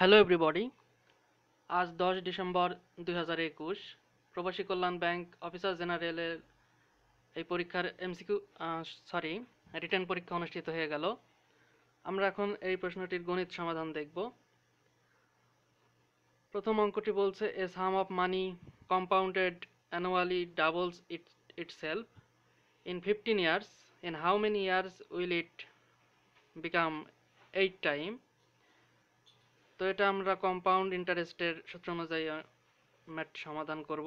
hello everybody আজ দশ December দুই হাজার একুশ প্রবাসী কল্যাণ ব্যাংক অফিসার জেনারেলের এই পরীক্ষার এমসিকিউ সরি রিটার্ন পরীক্ষা অনুষ্ঠিত হয়ে গেল আমরা এখন এই প্রশ্নটির গণিত সমাধান দেখব প্রথম অঙ্কটি বলছে a sum of money compounded annually doubles it itself in fifteen years in how many years will it become eight time তো এটা আমরা কম্পাউন্ড ইন্টারেস্টের সূত্র অনুযায়ী ম্যাট সমাধান করব